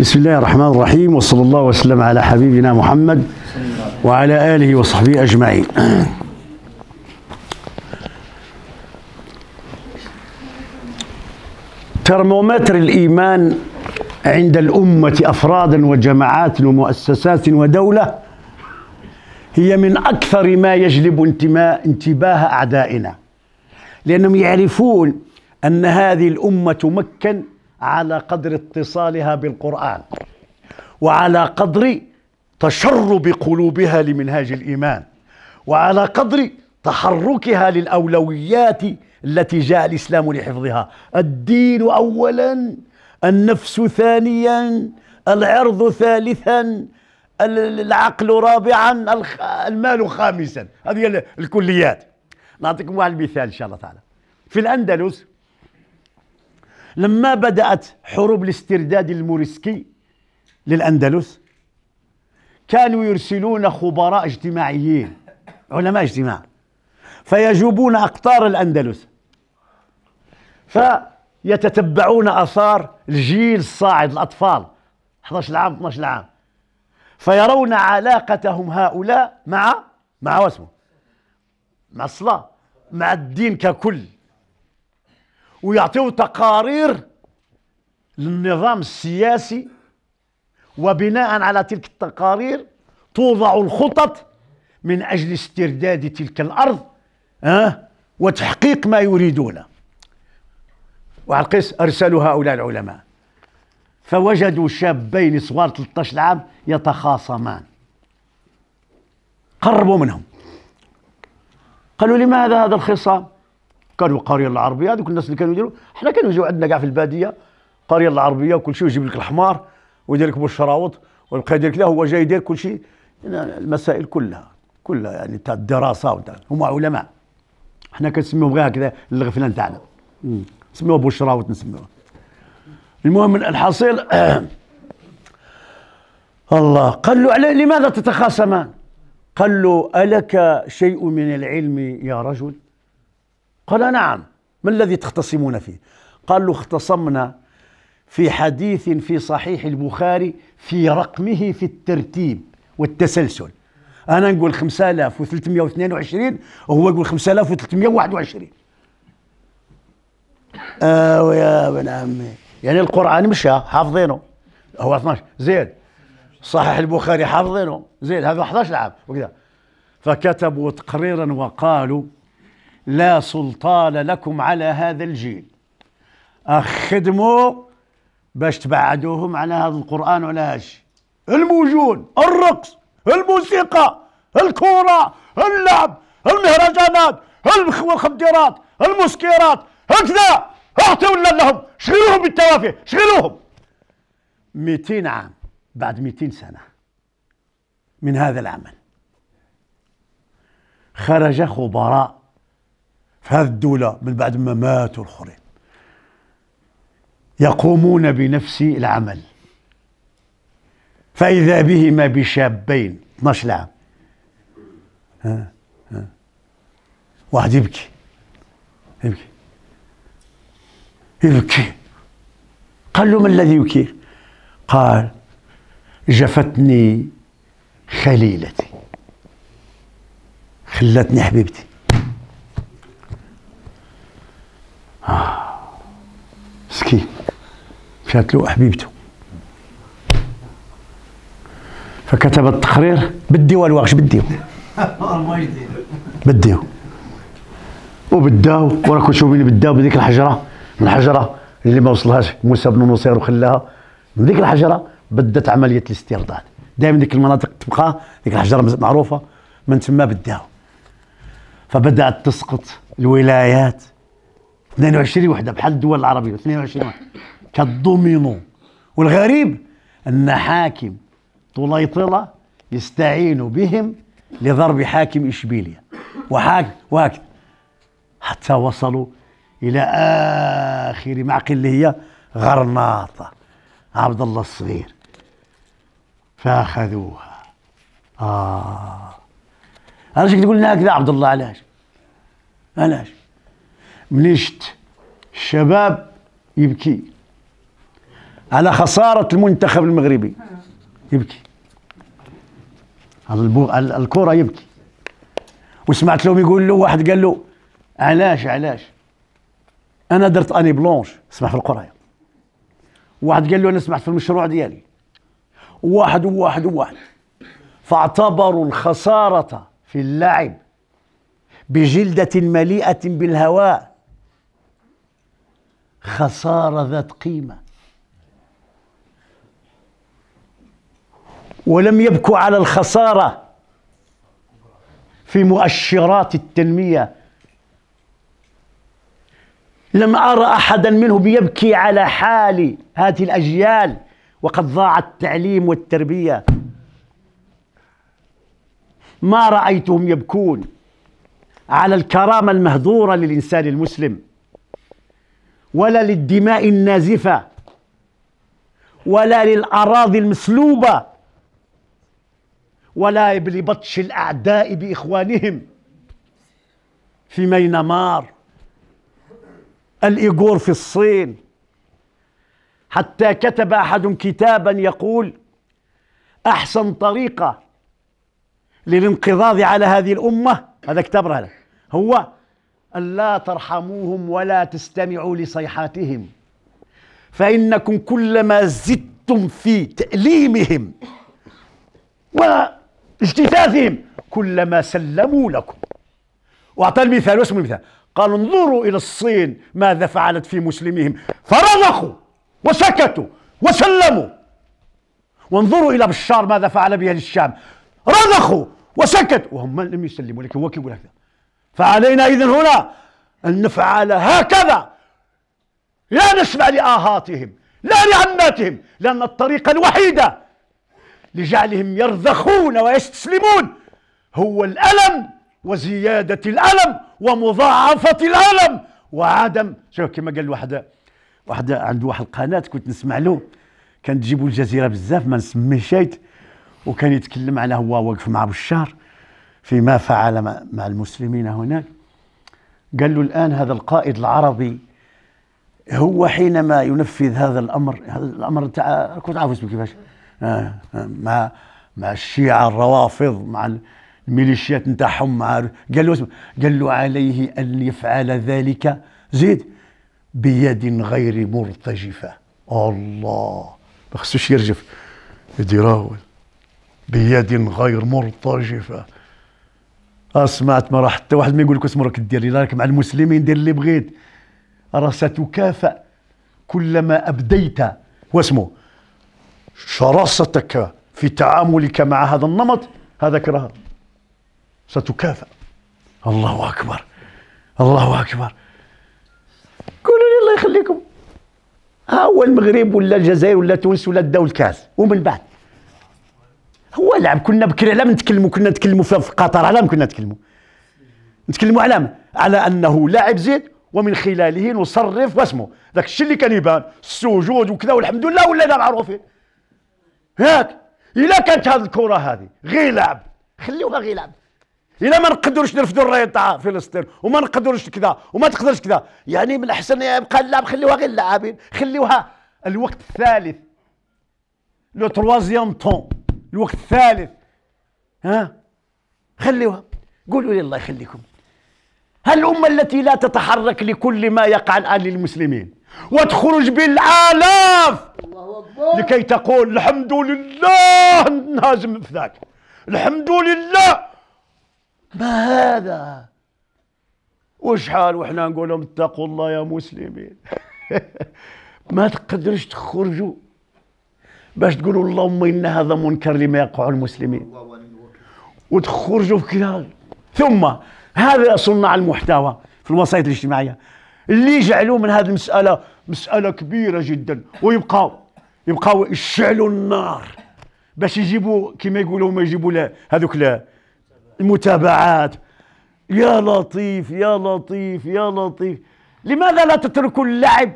بسم الله الرحمن الرحيم وصلى الله وسلم على حبيبنا محمد وعلى آله وصحبه أجمعين ترمومتر الإيمان عند الأمة أفرادا وجماعات ومؤسسات ودولة هي من أكثر ما يجلب انتباه أعدائنا لأنهم يعرفون أن هذه الأمة تمكن على قدر اتصالها بالقرآن وعلى قدر تشرب قلوبها لمنهاج الإيمان وعلى قدر تحركها للأولويات التي جاء الإسلام لحفظها الدين أولا النفس ثانيا العرض ثالثا العقل رابعا المال خامسا هذه الكليات نعطيكم واحد المثال إن شاء الله تعالى في الأندلس لما بدأت حروب الاسترداد الموريسكي للأندلس كانوا يرسلون خبراء اجتماعيين علماء اجتماع فيجوبون أقطار الأندلس فيتتبعون آثار الجيل الصاعد الأطفال 11 عام 12 عام فيرون علاقتهم هؤلاء مع مع واسمه مع الصلاة مع الدين ككل ويعطيو تقارير للنظام السياسي وبناء على تلك التقارير توضع الخطط من أجل استرداد تلك الأرض أه؟ وتحقيق ما يريدونه وعلى القيس أرسلوا هؤلاء العلماء فوجدوا شابين صغار 13 عام يتخاصمان قربوا منهم قالوا لماذا هذا الخصام كانوا القريه العربيه هذوك الناس اللي كانوا يديروا حنا كانوا يجيو عندنا كاع في الباديه القريه العربيه وكل شيء ويجيب لك الحمار ويدير لك بالشراوط ويبقى يدير لا هو جاي يدير كل شيء يعني المسائل كلها كلها يعني تاع الدراسه وتاع هما علماء حنا كنسميوهم غير هكذا الغفلان تاعنا نسميوه بوشراوت نسميوه المهم الحصيل الله قال له على لماذا تتخاصمان قال له ألك شيء من العلم يا رجل قال نعم ما الذي تختصمون فيه قال له اختصمنا في حديث في صحيح البخاري في رقمه في الترتيب والتسلسل انا نقول 5322 وهو يقول 5321 اه يا ابن عمي يعني القران مشى حافظينه هو 12 زين صحيح البخاري حافظينه زين هذا 11 عام وكذا فكتبوا تقريرا وقالوا لا سلطان لكم على هذا الجيل اخدموا باش تبعدوهم على هذا القرآن وعلى هاش الموجود الرقص الموسيقى الكورة اللعب المهرجانات المخدرات المسكيرات هكذا اعطوا لهم شغلوهم بالتوافه شغلوهم 200 عام بعد 200 سنة من هذا العمل خرج خبراء في هذه الدولة من بعد ما ماتوا الخرين يقومون بنفس العمل فإذا بهما بشابين 12 عام ها ها واحد يبكي يبكي يبكي قال له ما الذي يبكي قال جفتني خليلتي خلتني حبيبتي مشات له حبيبته فكتب التقرير بديو واش بديو بديو وبداو وراكم شوفين بداو بديك الحجره الحجره اللي ما وصلهاش موسى بن نصير وخلاها من ذيك الحجره بدات عمليه الاستيراد دائما ديك المناطق تبقى ديك الحجره معروفه من تما بداو فبدات تسقط الولايات 22 وحده بحال الدول العربيه 22 وحده كالدومينو والغريب أن حاكم طليطلة يستعين بهم لضرب حاكم إشبيلية وحاكم وهكذا حتى وصلوا إلى آخر معقل اللي هي غرناطة عبد الله الصغير فأخذوها آه علاش تقول لنا هكذا عبد الله علاش علاش منين شفت الشباب يبكي على خسارة المنتخب المغربي يبكي هذا الكرة يبكي وسمعت لهم يقول له واحد قال له علاش علاش انا درت اني بلونش سمح في القرية واحد قال له انا سمعت في المشروع ديالي واحد وواحد وواحد فاعتبروا الخسارة في اللعب بجلدة مليئة بالهواء خسارة ذات قيمة ولم يبكوا على الخسارة في مؤشرات التنمية لم أرى أحدا منهم يبكي على حال هذه الأجيال وقد ضاع التعليم والتربية ما رأيتهم يبكون على الكرامة المهذورة للإنسان المسلم ولا للدماء النازفة ولا للأراضي المسلوبة ولا لبطش الأعداء بإخوانهم في مينمار الإيغور في الصين حتى كتب أحد كتابا يقول أحسن طريقة للانقضاض على هذه الأمة هذا كتاب رهلا هو ألا ترحموهم ولا تستمعوا لصيحاتهم فإنكم كلما زدتم في تأليمهم و اجتثاثهم كلما سلموا لكم واعطى المثال واسم المثال قال انظروا الى الصين ماذا فعلت في مسلمهم فرضخوا وسكتوا وسلموا وانظروا الى بشار ماذا فعل بها للشام رضخوا وسكتوا وهم لم يسلموا لكن هو كيقول هكذا فعلينا اذا هنا ان نفعل هكذا لا نسمع لاهاتهم لا لعماتهم لان الطريقه الوحيده لجعلهم يرذخون ويستسلمون هو الألم وزيادة الألم ومضاعفة الألم وعدم شوف كما قال واحد واحد عنده واحد القناة كنت نسمع له كان تجيبوا الجزيرة بزاف ما نسميه وكان يتكلم على هو واقف مع بشار فيما فعل مع المسلمين هناك قال له الآن هذا القائد العربي هو حينما ينفذ هذا الأمر هذا الأمر تاع كنت عارف اسمه كيفاش مع مع الشيعة الروافض مع الميليشيات نتاعهم مع قال له قال له عليه أن يفعل ذلك زيد بيد غير مرتجفة الله ما خصوش يرجف يديراول بيد غير مرتجفة أسمعت ما راح حتى واحد ما يقول لك اسم راك دير راك مع المسلمين دير اللي بغيت راه ستكافئ كلما أبديت واسمه شراستك في تعاملك مع هذا النمط هذا كراهه ستكافأ الله أكبر الله أكبر قولوا لي الله يخليكم ها هو المغرب ولا الجزائر ولا تونس ولا داو الكاس ومن بعد هو لعب كنا بكري علام نتكلموا كنا نتكلموا في قطر علام كنا نتكلموا نتكلموا علام على انه لاعب زيد ومن خلاله نصرف واسمه ذاك الشيء اللي كان يبان السجود وكذا والحمد لله ولينا معروفين هاك الا كانت هذه الكره هذه غير لعب خليوها غير لعب الا ما نقدروش نرفدوا الرايه تاع فلسطين وما نقدروش كذا وما تقدرش كذا يعني من الاحسن يبقى اللعب خليوها غير اللاعبين خليوها الوقت الثالث لو تروازيام طون الوقت الثالث ها خليوها قولوا لي الله يخليكم هل الأمة التي لا تتحرك لكل ما يقع الآن للمسلمين وتخرج بالآلاف لكي تقول الحمد لله نهاجم في ذاك الحمد لله ما هذا وشحال وحنا نقول لهم اتقوا الله يا مسلمين ما تقدرش تخرجوا باش تقولوا اللهم ان هذا منكر لما يقع المسلمين وتخرجوا في كذا ثم هذا صناع المحتوى في الوسائط الاجتماعيه اللي جعلوا من هذه المساله مساله كبيره جدا ويبقاو يبقاو يشعلوا النار باش يجيبوا كما يقولوا ما يجيبوا لا هذوك لا المتابعات يا لطيف يا لطيف يا لطيف لماذا لا تتركوا اللعب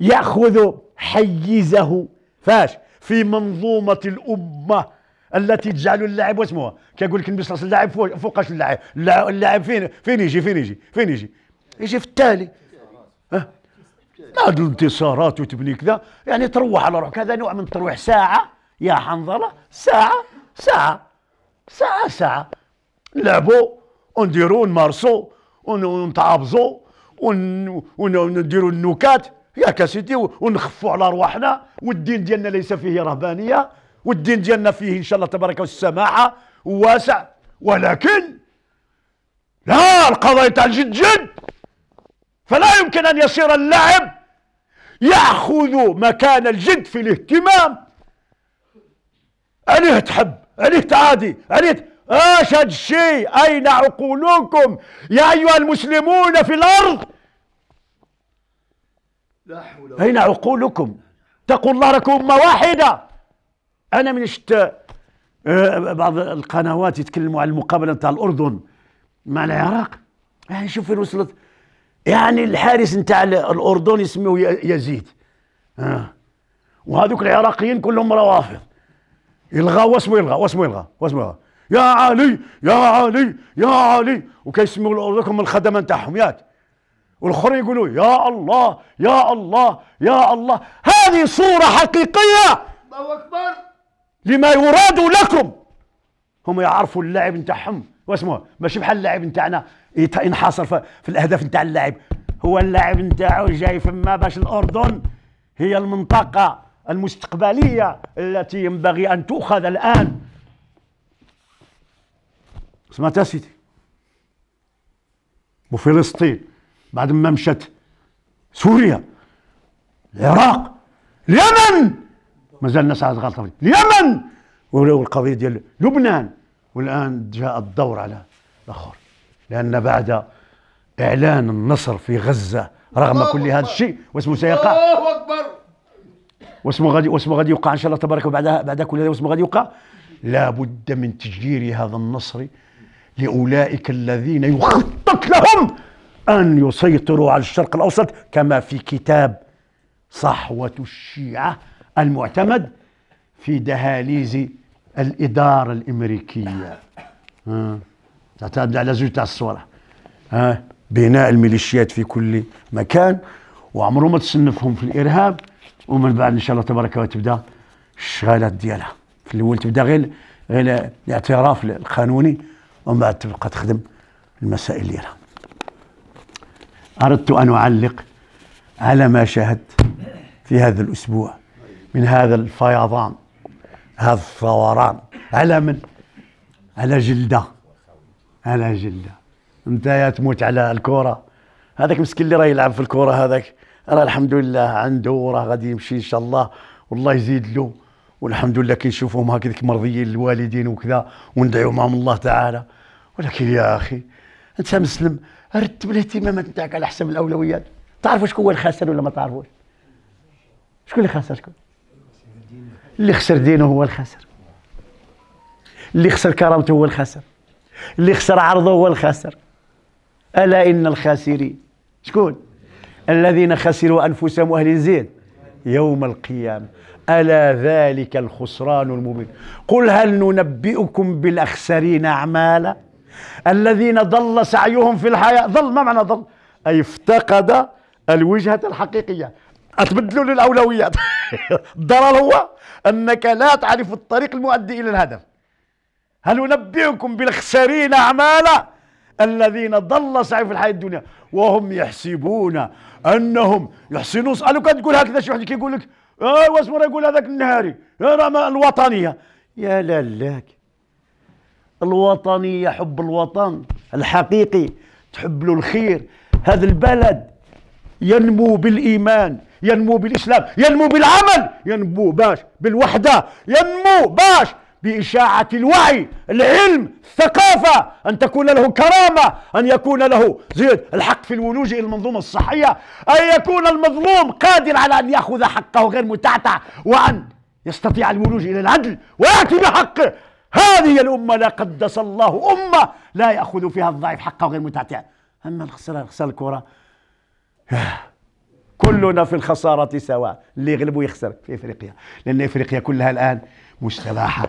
ياخذ حيزه فاش في منظومه الامه التي تجعل اللاعب واسمها كيقول لك النبي اللعب اللاعب فوقاش اللاعب اللاعب فين فين يجي فين يجي فين يجي يجي في التالي ما هاد الانتصارات وتبني كذا يعني تروح على روحك هذا نوع من تروح ساعة يا حنظلة ساعة ساعة ساعة ساعة نلعبوا ونديروا ونمارسوا ونتعابزوا ونديروا النكات ياك سيدي ونخفوا على ارواحنا والدين ديالنا ليس فيه رهبانية والدين ديالنا فيه إن شاء الله تبارك والسماحة وواسع ولكن لا القضايا تاع الجد جد فلا يمكن أن يصير اللعب يأخذ مكان الجد في الاهتمام عليه تحب عليه تعادي عليه ايش الشيء اين عقولكم يا ايها المسلمون في الارض لا حول اين عقولكم تقول الله لكم امه واحده انا من شت أه، بعض القنوات يتكلموا عن المقابله نتاع الاردن مع العراق يعني شوف فين وصلت يعني الحارس نتاع الاردن يسميه يزيد آه. وهذوك العراقيين كلهم روافض يلغى واسمو يلغى واسمو يلغى واسمو يلغى يا علي يا علي يا علي وكيسموا لكم الخدمه نتاعهم ياك والاخرين يقولوا يا الله يا الله يا الله هذه صوره حقيقيه الله اكبر لما يراد لكم هم يعرفوا اللاعب نتاعهم واسمه ماشي بحال اللاعب نتاعنا إيه، ينحصر في الاهداف نتاع اللاعب هو اللاعب نتاعو جاي فما باش الاردن هي المنطقه المستقبليه التي ينبغي ان تؤخذ الان سمعت سيدي وفلسطين بعد ما مشت سوريا العراق اليمن مازال الناس عاد غلطه اليمن والقضيه ديال لبنان والان جاء الدور على الاخر لأن بعد إعلان النصر في غزة رغم كل هذا الشيء واسمه سيقع الله أكبر واسمه غادي واسمه غادي يوقع إن شاء الله تبارك وبعد بعد كل هذا واسمه غادي يوقع لابد من تجدير هذا النصر لأولئك الذين يخطط لهم أن يسيطروا على الشرق الأوسط كما في كتاب صحوة الشيعة المعتمد في دهاليز الإدارة الأمريكية تعتمد على زوج تاع الصوالح ها بناء الميليشيات في كل مكان وعمره ما تصنفهم في الارهاب ومن بعد ان شاء الله تبارك وتبدا تبدا الشغالات ديالها في الاول تبدا غير غير الاعتراف القانوني ومن بعد تبقى تخدم المسائل ديالها اردت ان اعلق على ما شاهدت في هذا الاسبوع من هذا الفيضان هذا الثوران على من على جلده على جلة انت يا تموت على الكرة هذاك مسكين اللي راه يلعب في الكرة هذاك راه الحمد لله عنده وراه غادي يمشي ان شاء الله والله يزيد له والحمد لله كنشوفهم هكذاك مرضيين للوالدين وكذا وندعيو معهم الله تعالى ولكن يا اخي انت مسلم رتب الاهتمامات نتاعك على حسب الاولويات تعرفوا شكون هو الخاسر ولا ما تعرفوش شكون اللي خسر شكون اللي خسر دينه هو الخاسر اللي خسر كرامته هو الخاسر اللي خسر عرضه هو الخاسر ألا إن الخاسرين شكون الذين خسروا أنفسهم وأهل زين يوم القيامة ألا ذلك الخسران المبين قل هل ننبئكم بالأخسرين أعمالا الذين ضل سعيهم في الحياة ضل ما معنى ضل أي افتقد الوجهة الحقيقية أتبدلوا للأولويات الضرر هو أنك لا تعرف الطريق المؤدي إلى الهدف هل ننبئكم بالخسرين أعمالا الذين ضل سعي في الحياة الدنيا وهم يحسبون أنهم يحسنون لو كنت تقول هكذا شي واحد كيقول لك آه واسمر يقول هذاك النهاري آه، راه الوطنية يا لالاك الوطنية حب الوطن الحقيقي تحب له الخير هذا البلد ينمو بالإيمان ينمو بالإسلام ينمو بالعمل ينمو باش بالوحدة ينمو باش بإشاعة الوعي العلم الثقافة أن تكون له كرامة أن يكون له زيد الحق في الولوج إلى المنظومة الصحية أن يكون المظلوم قادر على أن يأخذ حقه غير متعتع وأن يستطيع الولوج إلى العدل ويأتي بحقه هذه الأمة لا قدس الله أمة لا يأخذ فيها الضعيف حقه غير متعتع أما الخسارة الخسارة الكرة كلنا في الخسارة سواء اللي يغلب ويخسر في إفريقيا لأن إفريقيا كلها الآن مستباحة